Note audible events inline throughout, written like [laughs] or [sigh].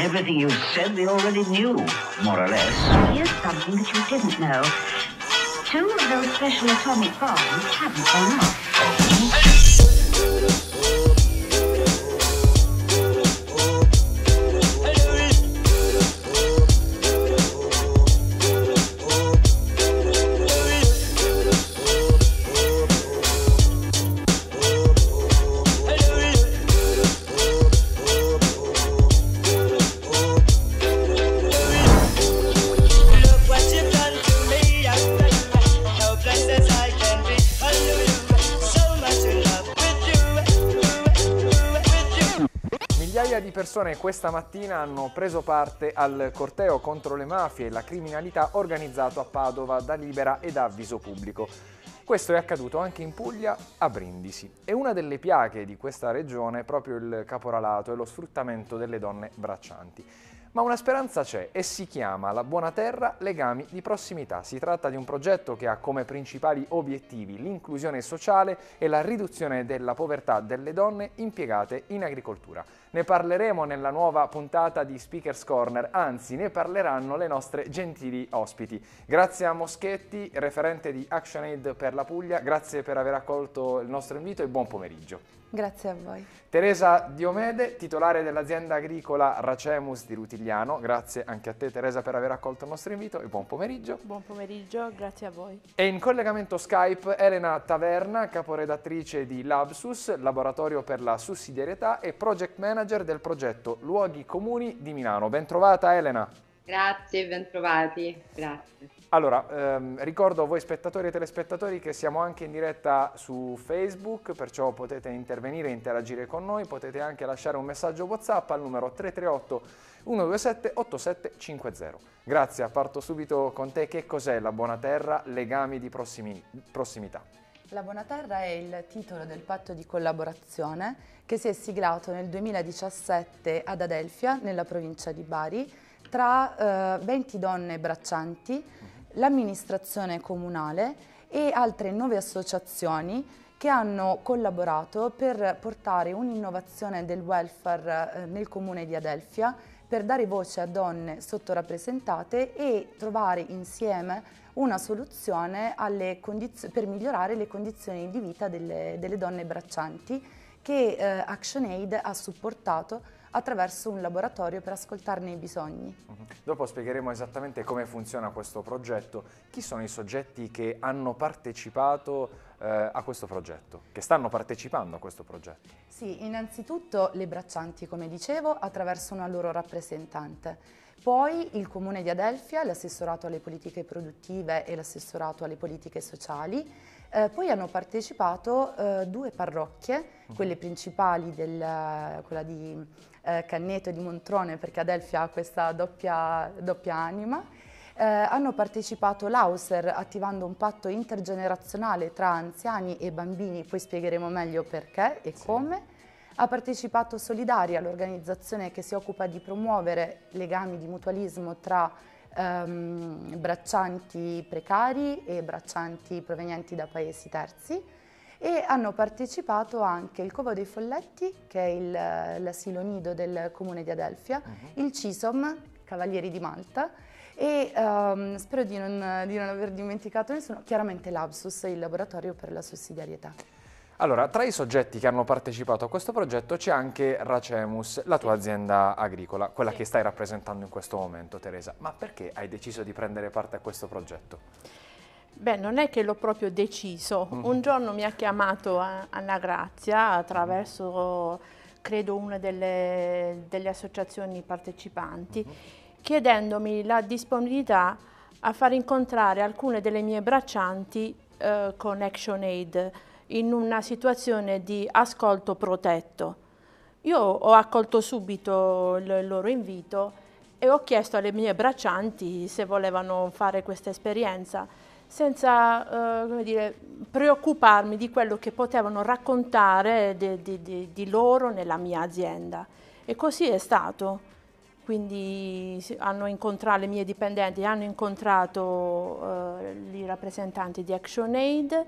Everything you said we already knew, more or less. Here's something that you didn't know. Two of those special atomic bombs haven't gone off. persone questa mattina hanno preso parte al corteo contro le mafie e la criminalità organizzato a Padova da Libera ed Avviso Pubblico. Questo è accaduto anche in Puglia, a Brindisi. E una delle piaghe di questa regione è proprio il caporalato e lo sfruttamento delle donne braccianti. Ma una speranza c'è e si chiama La Buona Terra Legami di Prossimità. Si tratta di un progetto che ha come principali obiettivi l'inclusione sociale e la riduzione della povertà delle donne impiegate in agricoltura. Ne parleremo nella nuova puntata di Speakers Corner, anzi ne parleranno le nostre gentili ospiti. Grazie a Moschetti, referente di ActionAid per la Puglia, grazie per aver accolto il nostro invito e buon pomeriggio. Grazie a voi. Teresa Diomede, titolare dell'azienda agricola Racemus di Rutigliano, grazie anche a te Teresa per aver accolto il nostro invito e buon pomeriggio. Buon pomeriggio, grazie a voi. E in collegamento Skype Elena Taverna, caporedattrice di Labsus, laboratorio per la sussidiarietà e project manager manager del progetto Luoghi Comuni di Milano. Bentrovata Elena. Grazie, bentrovati. Grazie. Allora, ehm, ricordo a voi spettatori e telespettatori che siamo anche in diretta su Facebook, perciò potete intervenire e interagire con noi, potete anche lasciare un messaggio WhatsApp al numero 338 127 8750. Grazie, parto subito con te. Che cos'è la buona terra, legami di prossimi, prossimità? La Buonaterra è il titolo del patto di collaborazione che si è siglato nel 2017 ad Adelfia, nella provincia di Bari, tra eh, 20 donne braccianti, mhm. l'amministrazione comunale e altre nove associazioni che hanno collaborato per portare un'innovazione del welfare eh, nel comune di Adelfia per dare voce a donne sottorappresentate e trovare insieme una soluzione per migliorare le condizioni di vita delle, delle donne braccianti che eh, ActionAid ha supportato attraverso un laboratorio per ascoltarne i bisogni. Uh mhm. -huh. Dopo spiegheremo esattamente come funziona questo progetto, chi sono i soggetti che hanno partecipato eh, a questo progetto, che stanno partecipando a questo progetto. Sì, innanzitutto le braccianti, come dicevo, attraverso una loro rappresentante. Poi il Comune di Adelfia, l'assessorato alle politiche produttive e l'assessorato alle politiche sociali, eh, poi hanno partecipato eh, due parrocchie, mhm. quelle principali, del, quella di eh, Canneto e di Montrone, perché Adelfia ha questa doppia, doppia anima, eh, hanno partecipato l'Auser attivando un patto intergenerazionale tra anziani e bambini, poi spiegheremo meglio perché e sì. come. Ha partecipato Solidaria, l'organizzazione che si occupa di promuovere legami di mutualismo tra ehm, braccianti precari e braccianti provenienti da paesi terzi e hanno partecipato anche il Covo dei Folletti, che è l'asilo nido del comune di Adelfia, uh mhm. -huh. il CISOM, Cavalieri di Malta, e um, spero di non, di non aver dimenticato nessuno, chiaramente l'Absus, il laboratorio per la sussidiarietà. Allora, tra i soggetti che hanno partecipato a questo progetto c'è anche Racemus, la tua sì. azienda agricola, quella sì. che stai rappresentando in questo momento, Teresa. Ma perché hai deciso di prendere parte a questo progetto? Beh, non è che l'ho proprio deciso. Mm -hmm. Un giorno mi ha chiamato Anna Grazia attraverso, credo, una delle, delle associazioni partecipanti, mm -hmm. chiedendomi la disponibilità a far incontrare alcune delle mie braccianti eh, con ActionAid in una situazione di ascolto protetto. Io ho accolto subito il loro invito e ho chiesto alle mie braccianti se volevano fare questa esperienza senza eh, dire, preoccuparmi di quello che potevano raccontare di, di, di, loro nella mia azienda. E così è stato. Quindi hanno incontrato le mie dipendenti, hanno incontrato eh, i rappresentanti di ActionAid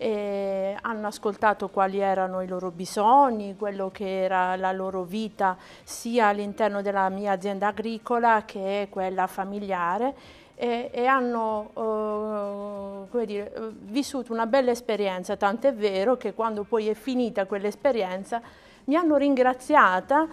hanno ascoltato quali erano i loro bisogni, quello che era la loro vita sia all'interno della mia azienda agricola che quella familiare e, e hanno eh, dire, vissuto una bella esperienza, tant'è vero che quando poi è finita quell'esperienza mi hanno ringraziata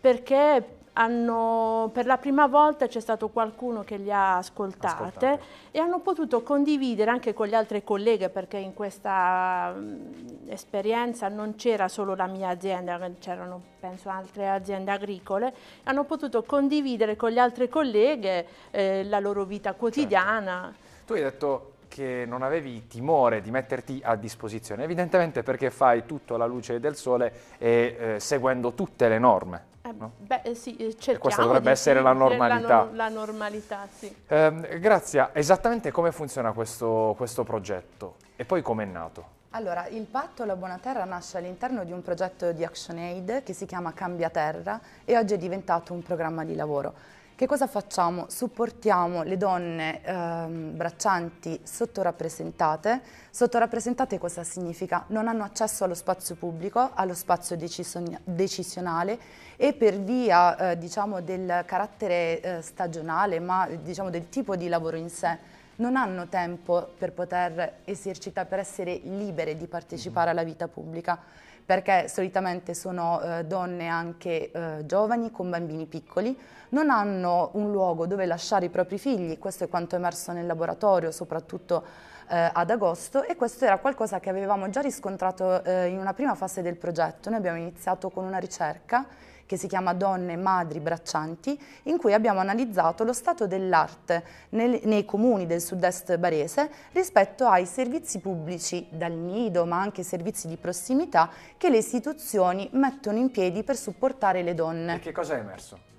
perché hanno, per la prima volta c'è stato qualcuno che li ha ascoltate, ascoltate, e hanno potuto condividere anche con le altre colleghe perché in questa mh, mm, esperienza non c'era solo la mia azienda, c'erano penso altre aziende agricole, hanno potuto condividere con le altre colleghe eh, la loro vita certo. quotidiana. Certo. Tu hai detto che non avevi timore di metterti a disposizione, evidentemente perché fai tutto alla luce del sole e eh, seguendo tutte le norme. Eh, no? Beh, eh, sì, cerchiamo e questa dovrebbe essere la normalità. La, no, la normalità, sì. Eh, Grazia, esattamente come funziona questo, questo progetto e poi come è nato? Allora, il patto La Buona Terra nasce all'interno di un progetto di ActionAid che si chiama Cambia Terra e oggi è diventato un programma di lavoro. Che cosa facciamo? Supportiamo le donne ehm, braccianti sottorappresentate. Sottorappresentate cosa significa? Non hanno accesso allo spazio pubblico, allo spazio decisionale e per via eh, diciamo, del carattere eh, stagionale, ma diciamo, del tipo di lavoro in sé, non hanno tempo per poter esercitare, per essere libere di partecipare mm-hmm. alla vita pubblica perché solitamente sono eh, donne anche eh, giovani con bambini piccoli, non hanno un luogo dove lasciare i propri figli, questo è quanto è emerso nel laboratorio, soprattutto eh, ad agosto e questo era qualcosa che avevamo già riscontrato eh, in una prima fase del progetto. Noi abbiamo iniziato con una ricerca che si chiama Donne, Madri, Braccianti, in cui abbiamo analizzato lo stato dell'arte nei comuni del sud-est barese rispetto ai servizi pubblici dal nido, ma anche servizi di prossimità che le istituzioni mettono in piedi per supportare le donne. E che cosa è emerso?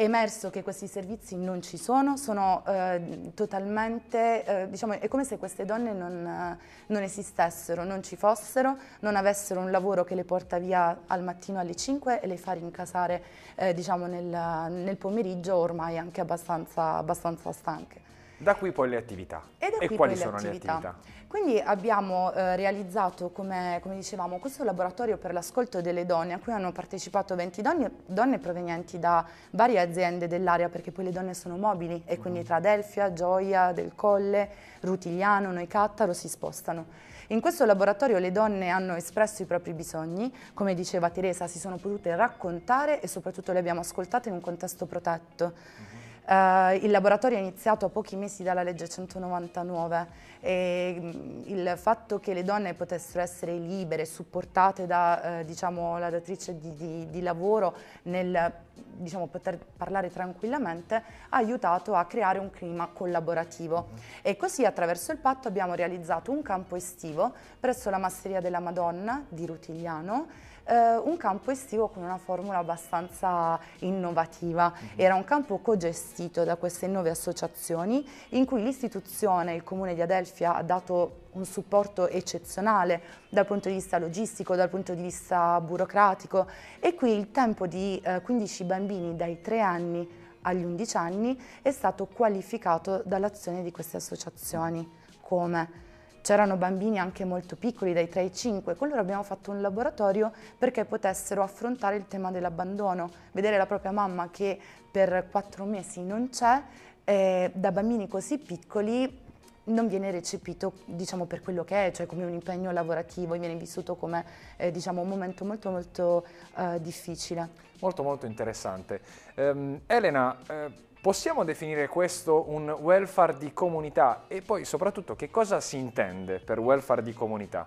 è emerso che questi servizi non ci sono, sono eh, totalmente, eh, diciamo, è come se queste donne non, eh, non, esistessero, non ci fossero, non avessero un lavoro che le porta via al mattino alle 5 e le fa rincasare eh, diciamo, nel, nel, pomeriggio ormai anche abbastanza, abbastanza stanche. Da qui poi le attività. E, e quali sono attività. le attività? Quindi abbiamo eh, realizzato, come, come, dicevamo, questo laboratorio per l'ascolto delle donne, a cui hanno partecipato 20 donne, donne provenienti da varie aziende dell'area, perché poi le donne sono mobili, e quindi mm. tra Adelfia, Gioia, Del Colle, Rutigliano, Noi Cattaro si spostano. In questo laboratorio le donne hanno espresso i propri bisogni, come diceva Teresa, si sono potute raccontare e soprattutto le abbiamo ascoltate in un contesto protetto. Mm. Eh, il laboratorio è iniziato a pochi mesi dalla legge 199 e mm, il fatto che le donne potessero essere libere, supportate da eh, diciamo, la datrice di, di, di lavoro nel diciamo, poter parlare tranquillamente ha aiutato a creare un clima collaborativo e così attraverso il patto abbiamo realizzato un campo estivo presso la Masseria della Madonna di Rutigliano eh, un campo estivo con una formula abbastanza innovativa. Mhm. Era un campo cogestito da queste nove associazioni in cui l'istituzione, il comune di Adelfia, ha dato un supporto eccezionale dal punto di vista logistico, dal punto di vista burocratico e qui il tempo di eh, 15 bambini dai 3 anni agli 11 anni è stato qualificato dall'azione di queste associazioni. Come? C'erano bambini anche molto piccoli, dai 3 ai 5, con loro abbiamo fatto un laboratorio perché potessero affrontare il tema dell'abbandono, vedere la propria mamma che per 4 mesi non c'è, eh, da bambini così piccoli non viene recepito diciamo, per quello che è, cioè come un impegno lavorativo, viene vissuto come eh, diciamo, un momento molto molto eh, difficile. Molto molto interessante. Um, Elena, eh, Possiamo definire questo un welfare di comunità e poi soprattutto che cosa si intende per welfare di comunità?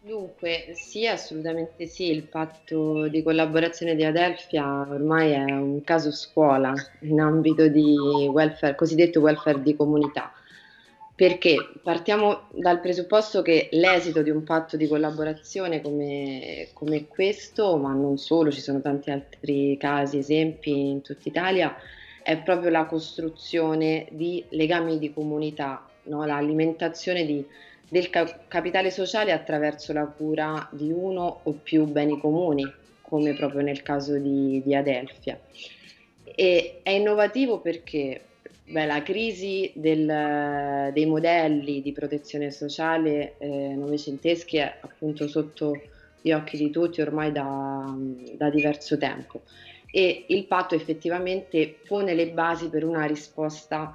Dunque, sì, assolutamente sì, il patto di collaborazione di Adelphia ormai è un caso scuola in ambito di welfare, cosiddetto welfare di comunità, perché partiamo dal presupposto che l'esito di un patto di collaborazione come, come questo, ma non solo, ci sono tanti altri casi, esempi in tutta Italia, è proprio la costruzione di legami di comunità, no? l'alimentazione di, del ca- capitale sociale attraverso la cura di uno o più beni comuni, come proprio nel caso di, di Adelphia. E è innovativo perché beh, la crisi del, dei modelli di protezione sociale eh, novecenteschi è appunto sotto gli occhi di tutti ormai da, da diverso tempo e il patto effettivamente pone le basi per una risposta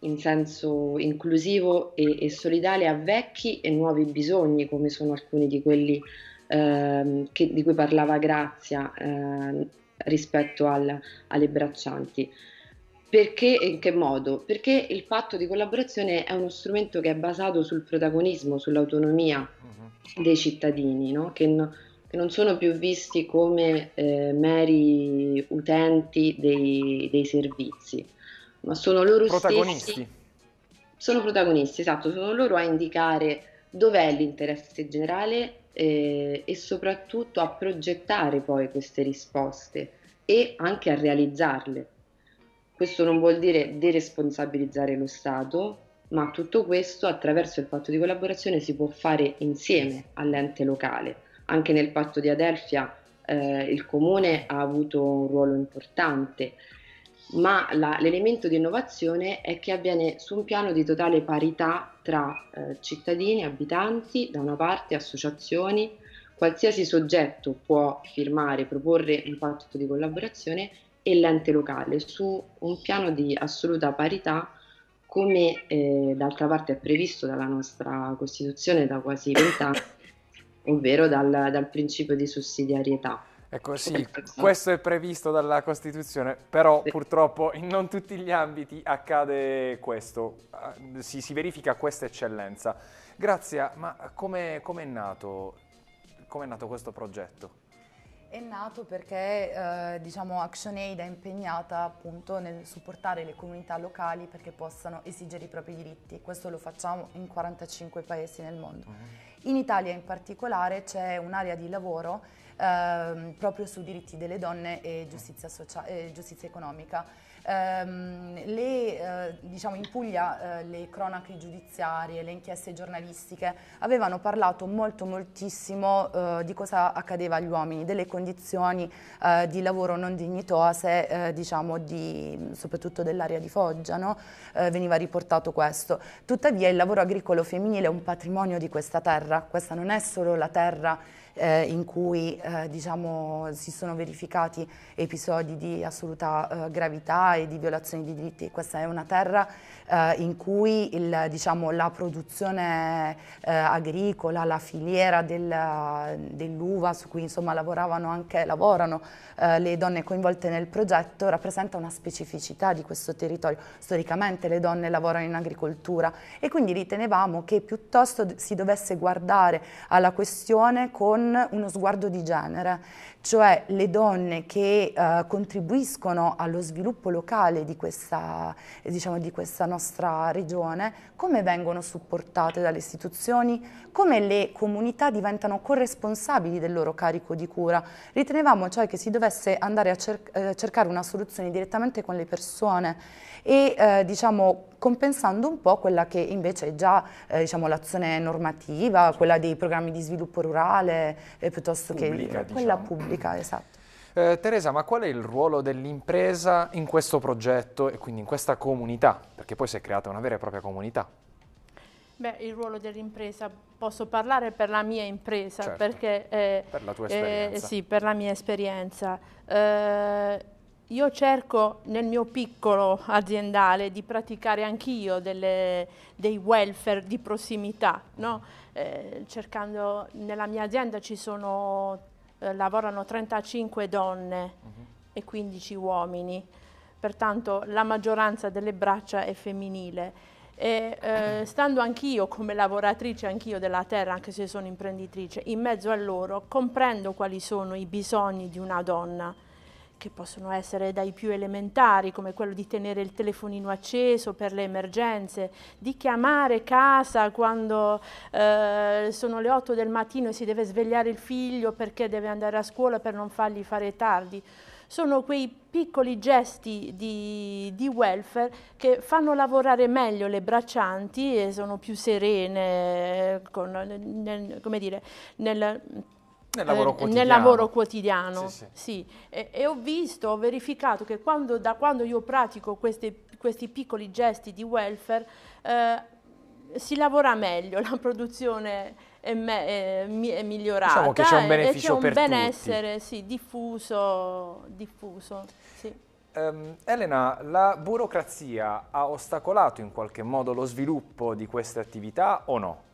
in senso inclusivo e, e solidale a vecchi e nuovi bisogni, come sono alcuni di quelli ehm, che, di cui parlava Grazia eh, rispetto al, alle braccianti. Perché e in che modo? Perché il patto di collaborazione è uno strumento che è basato sul protagonismo, sull'autonomia mm-hmm. dei cittadini, no? che, che non sono più visti come eh, meri utenti dei, dei, servizi, ma sono loro protagonisti. stessi. Sono protagonisti, esatto, sono loro a indicare dov'è l'interesse generale eh, e soprattutto a progettare poi queste risposte e anche a realizzarle. Questo non vuol dire deresponsabilizzare lo Stato, ma tutto questo attraverso il patto di collaborazione si può fare insieme all'ente locale anche nel patto di Adelfia eh, il comune ha avuto un ruolo importante, ma la, l'elemento di innovazione è che avviene su un piano di totale parità tra eh, cittadini, abitanti, da una parte associazioni, qualsiasi soggetto può firmare, proporre un patto di collaborazione e l'ente locale su un piano di assoluta parità come eh, d'altra parte è previsto dalla nostra Costituzione da quasi vent'anni ovvero dal, dal principio di sussidiarietà. Ecco sì, questo è previsto dalla Costituzione, però sì. purtroppo in non tutti gli ambiti accade questo, eh, si, si verifica questa eccellenza. Grazia, ma come è nato, nato questo progetto? È nato perché eh, diciamo ActionAid è impegnata appunto nel supportare le comunità locali perché possano esigere i propri diritti. Questo lo facciamo in 45 paesi nel mondo. Uh-huh. In Italia in particolare c'è un'area di lavoro eh, proprio su diritti delle donne e giustizia, e giustizia economica Ehm, le, eh, diciamo in Puglia eh, le cronache giudiziarie, le inchieste giornalistiche avevano parlato molto moltissimo eh, di cosa accadeva agli uomini, delle condizioni di lavoro non dignitose, diciamo di, soprattutto dell'area di Foggia, no? veniva riportato questo. Tuttavia il lavoro agricolo femminile è un patrimonio di questa terra, questa non è solo la terra eh, in cui eh, diciamo, si sono verificati episodi di assoluta eh, gravità e di violazione di diritti. Questa è una terra eh, in cui il, diciamo, la produzione eh, agricola, la filiera del, dell'uva su cui insomma, lavoravano anche, lavorano eh, le donne coinvolte nel progetto rappresenta una specificità di questo territorio. Storicamente le donne lavorano in agricoltura e quindi ritenevamo che piuttosto si dovesse guardare alla questione con con uno sguardo di genere, cioè le donne che eh, contribuiscono allo sviluppo locale di questa, diciamo, di questa nostra regione, come vengono supportate dalle istituzioni, come le comunità diventano corresponsabili del loro carico di cura. Ritenevamo cioè che si dovesse andare a cer eh, cercare una soluzione direttamente con le persone e eh, diciamo compensando un po' quella che invece è già eh, diciamo, l'azione normativa, quella dei programmi di sviluppo rurale, eh, piuttosto pubblica, che quella diciamo. pubblica, esatto. Eh, Teresa, ma qual è il ruolo dell'impresa in questo progetto e quindi in questa comunità? Perché poi si è creata una vera e propria comunità. Beh, il ruolo dell'impresa, posso parlare per la mia impresa, certo. perché... Eh, per la tua eh, esperienza. Eh, sì, per la mia esperienza. Eh, io cerco nel mio piccolo aziendale di praticare anch'io dei welfare di prossimità, no? eh, cercando, nella mia azienda ci sono, eh, lavorano 35 donne uh -huh. e 15 uomini, pertanto la maggioranza delle braccia è femminile. E, eh, stando anch'io come lavoratrice anch'io della terra, anche se sono imprenditrice, in mezzo a loro comprendo quali sono i bisogni di una donna che possono essere dai più elementari, come quello di tenere il telefonino acceso per le emergenze, di chiamare casa quando eh, sono le 8 del mattino e si deve svegliare il figlio perché deve andare a scuola per non fargli fare tardi. Sono quei piccoli gesti di, di welfare che fanno lavorare meglio le braccianti e sono più serene eh, con, nel, come dire, nel nel lavoro eh, quotidiano. Nel lavoro quotidiano sì, sì. sì. E, e, ho visto, ho verificato che quando, da quando io pratico queste, questi piccoli gesti di welfare eh, si lavora meglio, [laughs] la produzione è, me, è, è migliorata. Diciamo che c'è un beneficio un per benessere, tutti. Sì, diffuso. diffuso sì. Um, Elena, la burocrazia ha ostacolato in qualche modo lo sviluppo di queste attività o no?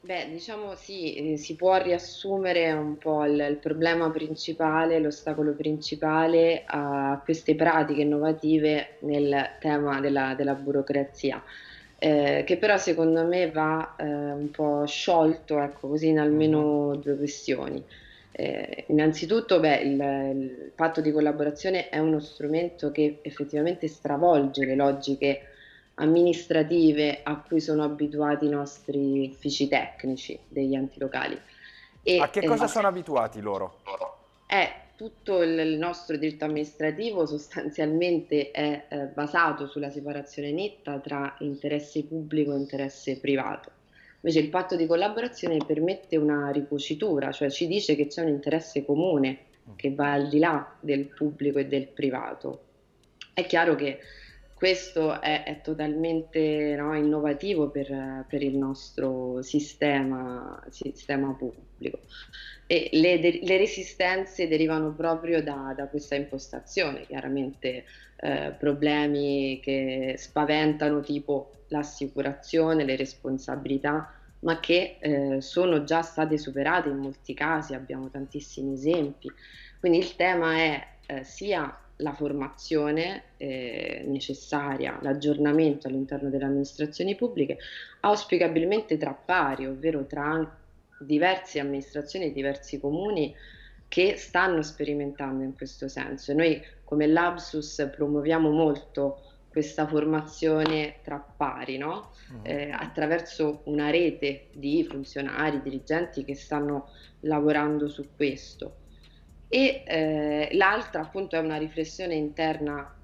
Beh, diciamo sì, eh, si può riassumere un po' il, il problema principale, l'ostacolo principale a queste pratiche innovative nel tema della, della burocrazia, eh, che però secondo me va eh, un po' sciolto, ecco così, in almeno mm-hmm. due questioni. Eh, innanzitutto, beh, il, il, patto di collaborazione è uno strumento che effettivamente stravolge le logiche amministrative a cui sono abituati i nostri uffici tecnici degli enti locali. E, a che eh, cosa eh, sono abituati loro? Eh, tutto il nostro diritto amministrativo sostanzialmente è eh, basato sulla separazione netta tra interesse pubblico e interesse privato. Invece il patto di collaborazione permette una ricucitura, cioè ci dice che c'è un interesse comune che va al di là del pubblico e del privato. È chiaro che questo è, è totalmente no, innovativo per, per, il nostro sistema, sistema pubblico. E le, de, le, resistenze derivano proprio da, da questa impostazione, chiaramente eh, problemi che spaventano tipo l'assicurazione, le responsabilità, ma che eh, sono già state superate in molti casi, abbiamo tantissimi esempi. Quindi il tema è eh, sia la formazione eh, necessaria, l'aggiornamento all'interno delle amministrazioni pubbliche, auspicabilmente tra pari, ovvero tra diverse amministrazioni, e diversi comuni che stanno sperimentando in questo senso. noi come Labsus promuoviamo molto questa formazione tra pari, no? Mm. eh, attraverso una rete di funzionari, dirigenti che stanno lavorando su questo e eh, l'altra appunto è una riflessione interna,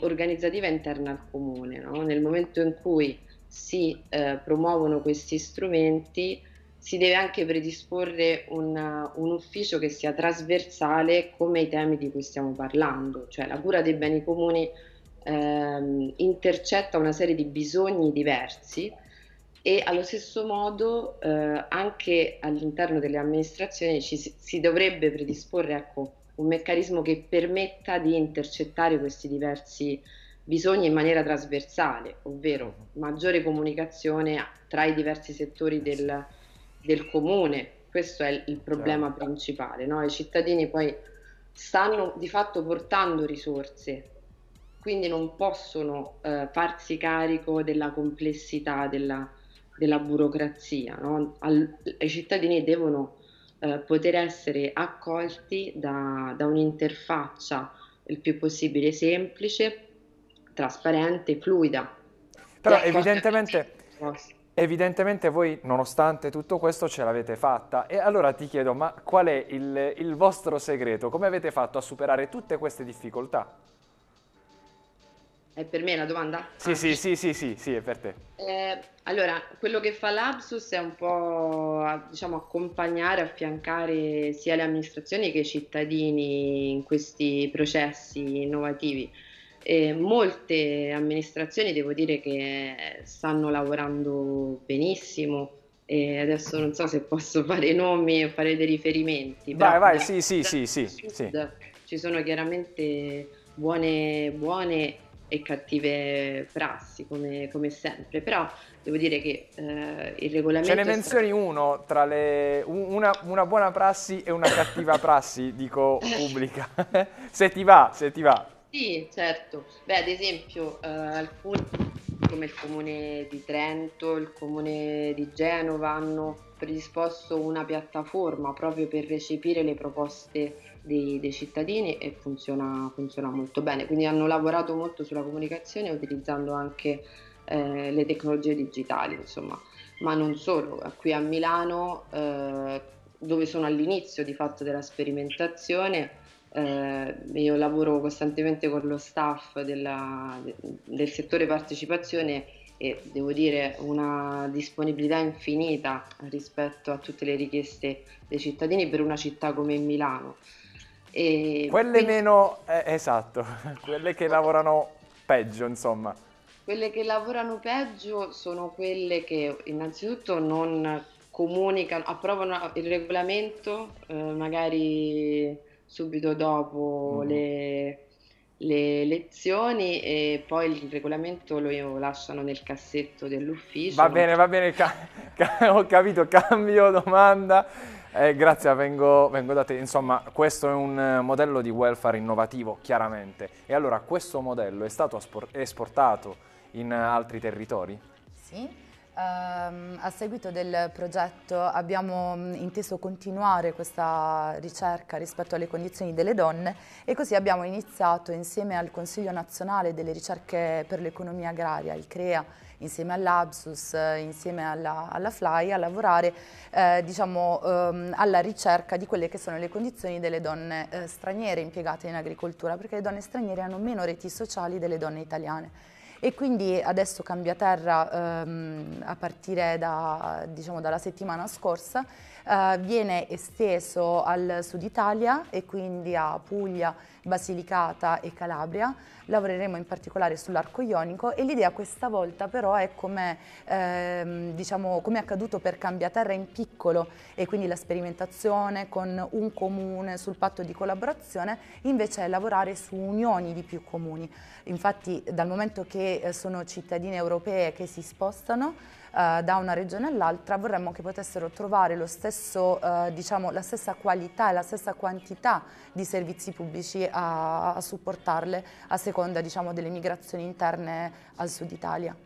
organizzativa interna al comune, no? nel momento in cui si eh, promuovono questi strumenti si deve anche predisporre una, un ufficio che sia trasversale come i temi di cui stiamo parlando, cioè la cura dei beni comuni ehm, intercetta una serie di bisogni diversi e allo stesso modo eh, anche all'interno delle amministrazioni ci si, si dovrebbe predisporre ecco, un meccanismo che permetta di intercettare questi diversi bisogni in maniera trasversale, ovvero maggiore comunicazione tra i diversi settori del, del comune. Questo è il problema certo. principale. No? I cittadini poi stanno di fatto portando risorse, quindi non possono eh, farsi carico della complessità della, della burocrazia. No? Al, I cittadini devono eh, poter essere accolti da, da un'interfaccia il più possibile semplice, trasparente, fluida. Però ecco. evidentemente, evidentemente, voi, nonostante tutto questo, ce l'avete fatta. E allora ti chiedo, ma qual è il, il vostro segreto? Come avete fatto a superare tutte queste difficoltà? È per me la domanda? Sì, ah. sì, sì, sì, sì, sì, è per te. Eh, allora, quello che fa l'Apsus è un po' diciamo, accompagnare, affiancare sia le amministrazioni che i cittadini in questi processi innovativi. E molte amministrazioni devo dire che stanno lavorando benissimo. E adesso non so se posso [laughs] fare nomi o fare dei riferimenti. Vai, vai, sì, sì, sì, sì, Ci sono chiaramente buone, buone e cattive prassi come, come sempre, però devo dire che eh, il regolamento... Ce ne menzioni stato... uno tra le... Una, una, buona prassi e una cattiva prassi, [laughs] dico pubblica, [laughs] se ti va, se ti va. Sì, certo. Beh, ad esempio, eh, alcuni come il comune di Trento, il comune di Genova hanno predisposto una piattaforma proprio per recepire le proposte dei, dei cittadini e funziona, funziona, molto bene. Quindi hanno lavorato molto sulla comunicazione utilizzando anche eh, le tecnologie digitali, insomma. ma non solo. Qui a Milano, eh, dove sono all'inizio di fatto della sperimentazione, eh, io lavoro costantemente con lo staff della, del settore partecipazione e devo dire una disponibilità infinita rispetto a tutte le richieste dei cittadini per una città come Milano. E quelle quindi, meno, eh, esatto, [laughs] quelle che lavorano peggio, insomma. Quelle che lavorano peggio sono quelle che innanzitutto non comunicano, approvano il regolamento, eh, magari subito dopo mm. le, le, lezioni e poi il regolamento lo lasciano nel cassetto dell'ufficio. Va bene, va bene, ca- [laughs] ca- ho capito, cambio domanda eh, grazie, vengo, vengo, da te. Insomma, questo è un eh, modello di welfare innovativo, chiaramente. E allora questo modello è stato esportato in altri territori? Sì. Ehm, a seguito del progetto abbiamo mm, inteso continuare questa ricerca rispetto alle condizioni delle donne e così abbiamo iniziato insieme al Consiglio nazionale delle ricerche per l'economia agraria, il CREA, insieme all'Absus, eh, insieme alla, alla, Fly, a lavorare eh, diciamo, ehm, alla ricerca di quelle che sono le condizioni delle donne eh, straniere impiegate in agricoltura, perché le donne straniere hanno meno reti sociali delle donne italiane e quindi adesso cambia terra ehm, a partire da, diciamo, dalla settimana scorsa eh, viene esteso al sud Italia e quindi a Puglia, Basilicata e Calabria, lavoreremo in particolare sull'arco ionico e l'idea questa volta però è come ehm, diciamo, com è accaduto per Cambiaterra in piccolo e quindi la sperimentazione con un comune sul patto di collaborazione, invece è lavorare su unioni di più comuni. Infatti dal momento che eh, sono cittadine europee che si spostano eh, da una regione all'altra, vorremmo che potessero trovare lo stesso, eh, diciamo, la stessa qualità e la stessa quantità di servizi pubblici a, a supportarle a seconda diciamo, delle migrazioni interne al sud Italia.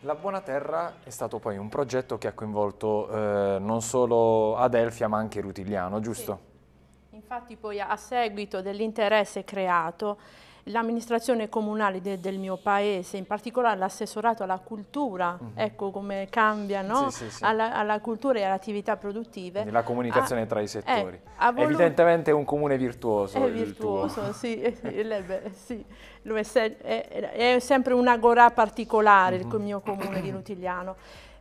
La Buona Terra è stato poi un progetto che ha coinvolto eh, non solo Adelfia ma anche Rutigliano, giusto? Sì. Infatti poi a seguito dell'interesse creato l'amministrazione comunale de, del mio paese, in particolare l'assessorato alla cultura, mm -hmm. ecco come cambia no? sì, sì, sì. Alla, alla, cultura e alle attività produttive. Quindi la comunicazione ha, ah, tra i eh, settori. Eh, voluto... Evidentemente è un comune virtuoso. È virtuoso, sì, eh, eh, è, è, sempre un'agorà particolare mm -hmm. il mhm. mio comune di Rutigliano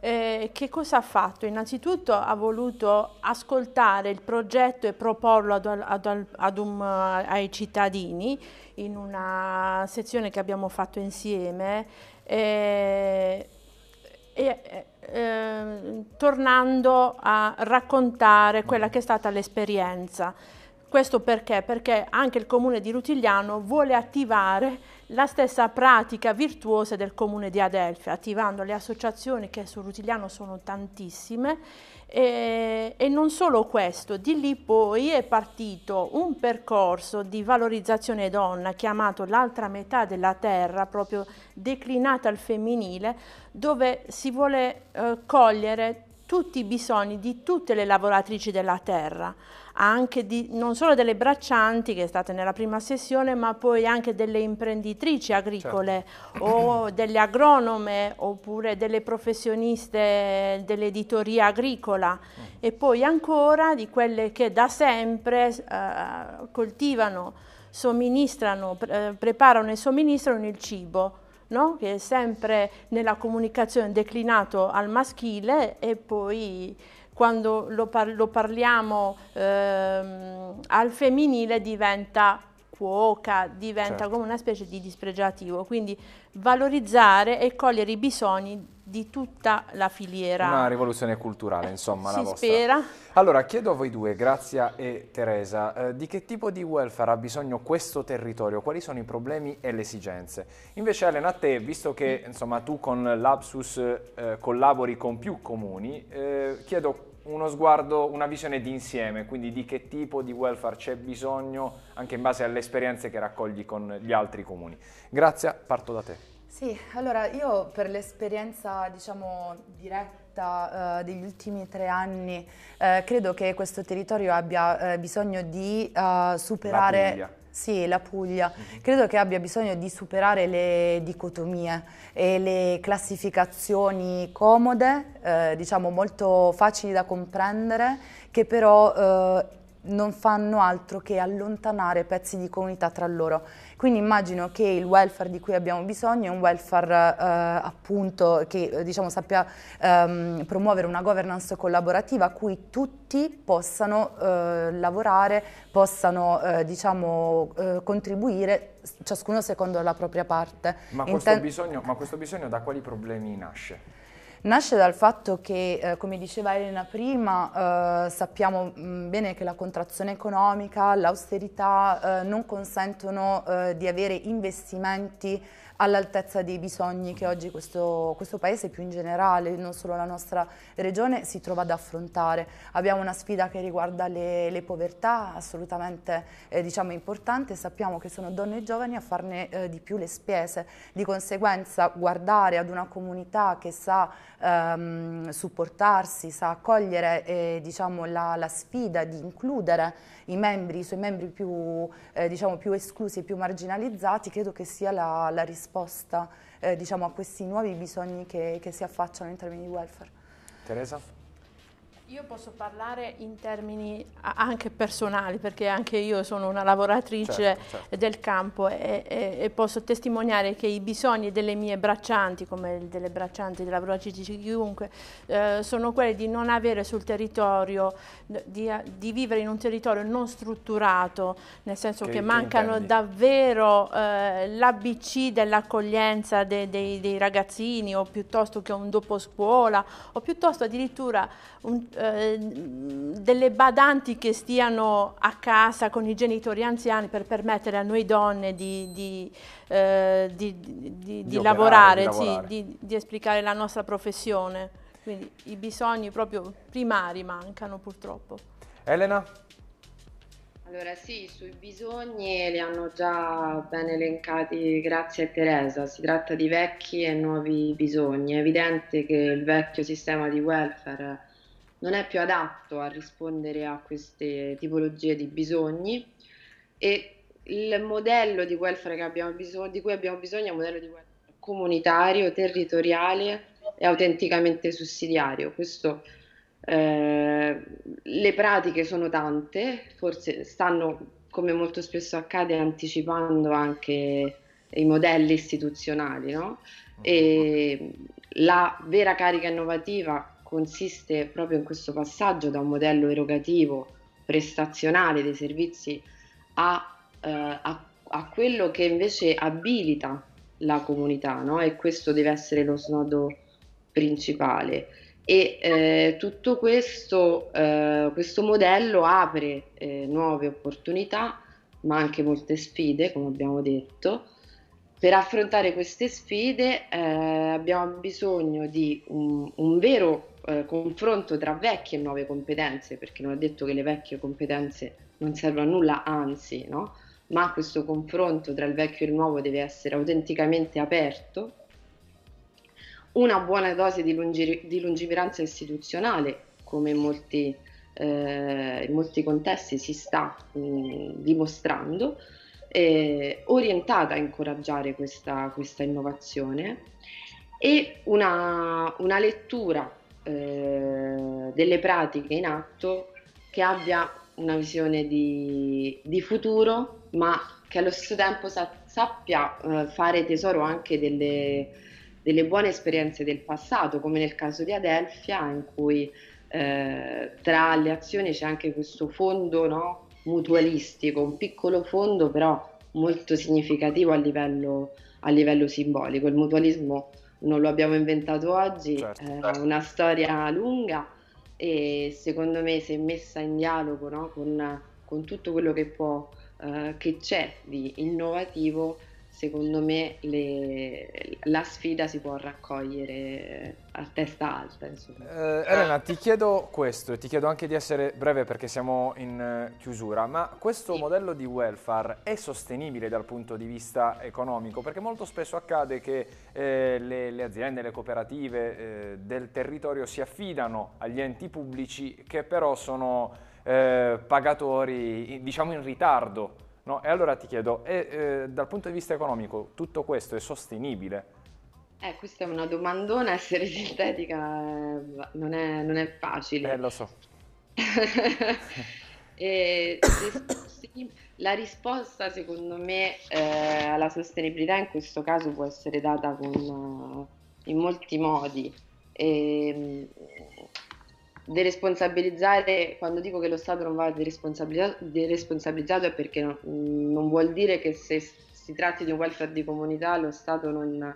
eh, che cosa ha fatto? Innanzitutto ha voluto ascoltare il progetto e proporlo ad, ad, ad un, eh, ai cittadini in una sezione che abbiamo fatto insieme. Eh, e, eh, ehm, tornando a raccontare quella che è stata l'esperienza. Questo perché? Perché anche il comune di Rutigliano vuole attivare la stessa pratica virtuosa del comune di Adelphi, attivando le associazioni che su Rutigliano sono tantissime e, e, non solo questo, di lì poi è partito un percorso di valorizzazione donna chiamato l'altra metà della terra, proprio declinata al femminile, dove si vuole eh, cogliere tutti i bisogni di tutte le lavoratrici della terra anche di, non solo delle braccianti che è stata nella prima sessione, ma poi anche delle imprenditrici agricole certo. o delle agronome oppure delle professioniste dell'editoria agricola mm. e poi ancora di quelle che da sempre eh, coltivano, somministrano, pre eh, preparano e somministrano il cibo. No? che è sempre nella comunicazione declinato al maschile e poi quando lo, par lo parliamo ehm, al femminile diventa cuoca, diventa certo. come una specie di dispregiativo, quindi valorizzare e cogliere i bisogni di tutta la filiera. Una rivoluzione culturale, eh, insomma, si la vostra. spera. Allora, chiedo a voi due, Grazia e Teresa, eh, di che tipo di welfare ha bisogno questo territorio? Quali sono i problemi e le esigenze? Invece, Elena, a te, visto che insomma, tu con l'Apsus eh, collabori con più comuni, eh, chiedo uno sguardo, una visione d'insieme, quindi di che tipo di welfare c'è bisogno anche in base alle esperienze che raccogli con gli altri comuni. Grazia, parto da te. Sì, allora io per l'esperienza diciamo diretta eh, degli ultimi tre anni eh, credo che questo territorio abbia eh, bisogno di eh, superare... La sì, la Puglia. Mhm. Credo che abbia bisogno di superare le dicotomie e le classificazioni comode, eh, diciamo molto facili da comprendere, che però eh, non fanno altro che allontanare pezzi di comunità tra loro. Quindi immagino che il welfare di cui abbiamo bisogno è un welfare eh, appunto che eh, diciamo, sappia ehm, promuovere una governance collaborativa a cui tutti possano eh, lavorare, possano eh, diciamo, eh, contribuire, ciascuno secondo la propria parte. Ma questo, bisogno, ma questo bisogno da quali problemi nasce? Nasce dal fatto che, eh, come diceva Elena prima, eh, sappiamo mh, mm, bene che la contrazione economica, l'austerità eh, non consentono eh, di avere investimenti all'altezza dei bisogni che oggi questo, questo, Paese più in generale, non solo la nostra regione, si trova ad affrontare. Abbiamo una sfida che riguarda le, le povertà, assolutamente eh, diciamo, importante, sappiamo che sono donne e giovani a farne eh, di più le spese, di conseguenza guardare ad una comunità che sa ehm, supportarsi, sa accogliere eh, diciamo, la, la, sfida di includere i, membri, i suoi membri più, eh, diciamo, più esclusi e più marginalizzati, credo che sia la, la risposta risposta eh, diciamo, a questi nuovi bisogni che, che si affacciano in termini di welfare. Teresa? Io posso parlare in termini anche personali, perché anche io sono una lavoratrice certo, certo. del campo e, e, e, posso testimoniare che i bisogni delle mie braccianti, come delle braccianti, dei lavoratrici di chiunque, eh, sono quelli di non avere sul territorio, di, eh, di, vivere in un territorio non strutturato, nel senso che, che mancano intendi? davvero eh, l'ABC dell'accoglienza de, de, dei ragazzini o piuttosto che un dopo scuola o piuttosto addirittura un eh, delle badanti che stiano a casa con i genitori anziani per permettere a noi donne di, di, eh, di, di operare, lavorare, sì, di esplicare la nostra professione. Quindi i bisogni proprio primari mancano purtroppo. Elena? Allora sì, sui bisogni li hanno già ben elencati grazie a Teresa, si tratta di vecchi e nuovi bisogni, è evidente che il vecchio sistema di welfare non è più adatto a rispondere a queste tipologie di bisogni e il modello di welfare bisog- di cui abbiamo bisogno è un modello di welfare comunitario, territoriale e autenticamente sussidiario. Questo, eh, le pratiche sono tante, forse stanno, come molto spesso accade, anticipando anche i modelli istituzionali. No? Mm. E la vera carica innovativa consiste proprio in questo passaggio da un modello erogativo prestazionale dei servizi a, eh, a, a quello che invece abilita la comunità no? e questo deve essere lo snodo principale. E eh, tutto questo, eh, questo, modello apre eh, nuove opportunità ma anche molte sfide, come abbiamo detto, per affrontare queste sfide eh, abbiamo bisogno di un, un, vero eh, confronto tra vecchie e nuove competenze, perché non ho detto che le vecchie competenze non servono a nulla, anzi, no? ma questo confronto tra il vecchio e il nuovo deve essere autenticamente aperto, una buona dose di, lungi- di lungimiranza istituzionale, come in molti, eh, in molti contesti si sta mh, mm, dimostrando, eh, orientata a incoraggiare questa, questa innovazione e una, una lettura eh, delle pratiche in atto che abbia una visione di, di futuro, ma che allo stesso tempo sa, sappia eh, fare tesoro anche delle, delle, buone esperienze del passato, come nel caso di Adelfia, in cui eh, tra le azioni c'è anche questo fondo no, mutualistico, un piccolo fondo però molto significativo a livello, a livello simbolico. Il mutualismo non lo abbiamo inventato oggi, certo, è eh, certo. una storia lunga e secondo me se messa in dialogo no, con, con, tutto quello che, può, eh, che c'è di innovativo secondo me le, la sfida si può raccogliere a testa alta. Eh, Elena, ti chiedo questo e ti chiedo anche di essere breve perché siamo in eh, chiusura, ma questo sì. modello di welfare è sostenibile dal punto di vista economico? Perché molto spesso accade che eh, le, le, aziende, le cooperative eh, del territorio si affidano agli enti pubblici che però sono eh, pagatori diciamo in ritardo No? E allora ti chiedo, è, eh, dal punto di vista economico tutto questo è sostenibile? Eh, questa è una domandona, [laughs] essere sintetica eh, non è, non è facile. Eh, lo so. [laughs] e, la risposta secondo me eh, alla sostenibilità in questo caso può essere data con, eh, in molti modi. E, ehm, deresponsabilizzare, quando dico che lo Stato non va deresponsabilizzato, deresponsabilizzato è perché non, non, vuol dire che se si tratti di un welfare di comunità lo Stato non,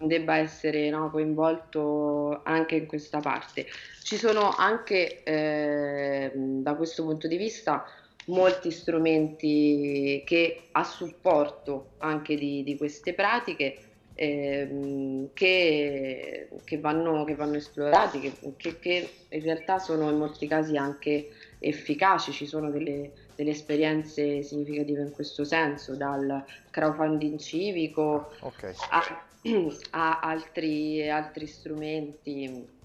debba essere no, coinvolto anche in questa parte. Ci sono anche eh, da questo punto di vista molti strumenti che a supporto anche di, di queste pratiche ehm, che, che, vanno, che, vanno, esplorati, che, che, in realtà sono in molti casi anche efficaci, ci sono delle, delle esperienze significative in questo senso, dal crowdfunding civico okay. a, a altri, altri strumenti.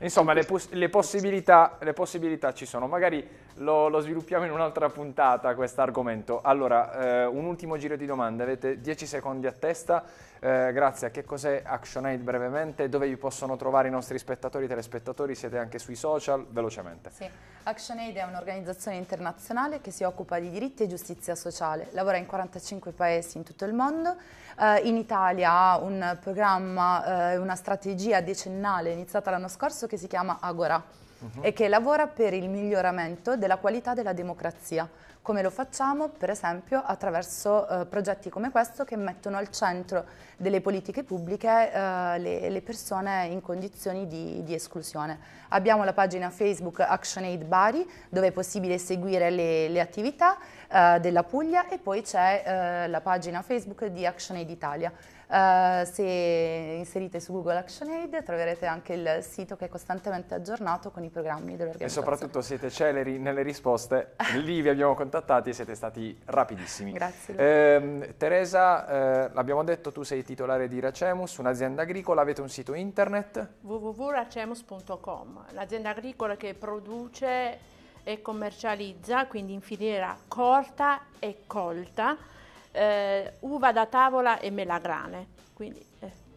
Insomma, le, le, possibilità, le, possibilità, ci sono. Magari lo, lo, sviluppiamo in un'altra puntata questo argomento. Allora, eh, un ultimo giro di domande, avete 10 secondi a testa, eh, grazie. Che cos'è ActionAid brevemente? Dove vi possono trovare i nostri spettatori, telespettatori? Siete anche sui social? Velocemente. Sì, ActionAid è un'organizzazione internazionale che si occupa di diritti e giustizia sociale, lavora in 45 paesi in tutto il mondo, eh, in Italia ha un programma, eh, una strategia decennale iniziata l'anno scorso che si chiama Agora uh-huh. e che lavora per il miglioramento della qualità della democrazia, come lo facciamo per esempio attraverso eh, progetti come questo che mettono al centro delle politiche pubbliche eh, le, le, persone in condizioni di, di, esclusione. Abbiamo la pagina Facebook ActionAid Bari dove è possibile seguire le, le attività eh, della Puglia e poi c'è eh, la pagina Facebook di ActionAid Italia. Eh, se inserite su Google ActionAid troverete anche il sito che è costantemente aggiornato con i programmi dell'organizzazione. E soprattutto siete celeri nelle risposte, lì vi abbiamo contattati e siete stati rapidissimi. Grazie. Eh, Teresa, eh, l'abbiamo detto, tu sei titolare di Racemus, un'azienda agricola, avete un sito internet? www.racemus.com, l'azienda agricola che produce e commercializza, quindi in filiera corta e colta, eh, uva da tavola e melagrane. Quindi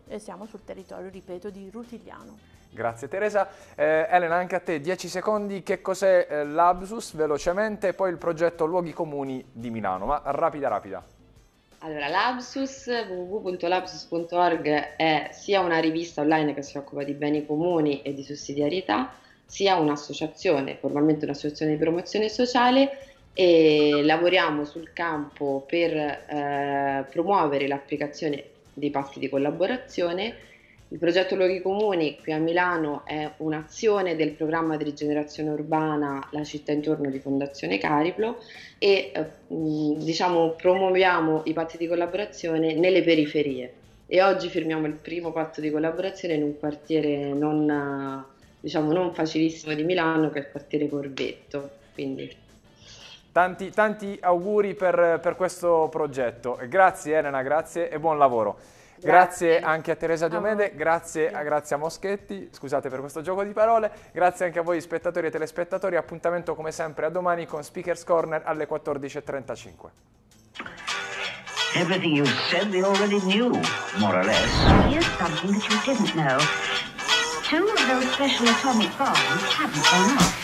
eh, siamo sul territorio, ripeto, di Rutigliano. Grazie Teresa. Eh, Elena, anche a te 10 secondi, che cos'è eh, l'Absus velocemente e poi il progetto Luoghi Comuni di Milano, ma rapida rapida. Allora, l'Absus, www.labsus.org è sia una rivista online che si occupa di beni comuni e di sussidiarietà, sia un'associazione, formalmente un'associazione di promozione sociale e lavoriamo sul campo per eh, promuovere l'applicazione dei patti di collaborazione. Il progetto Luoghi Comuni qui a Milano è un'azione del programma di rigenerazione urbana La città intorno di Fondazione Cariplo e eh, diciamo, promuoviamo i patti di collaborazione nelle periferie e oggi firmiamo il primo patto di collaborazione in un quartiere non, diciamo, non facilissimo di Milano che è il quartiere Corvetto. Quindi Tanti, tanti auguri per, per, questo progetto. Grazie Elena, grazie e buon lavoro. Grazie, grazie anche a Teresa Diomede, grazie, grazie, a Moschetti, scusate per questo gioco di parole, grazie anche a voi spettatori e telespettatori, appuntamento come sempre a domani con Speakers Corner alle 14.35. Everything you said we already knew, more or less. Here's something that you didn't know. Two of those special atomic bombs haven't gone off.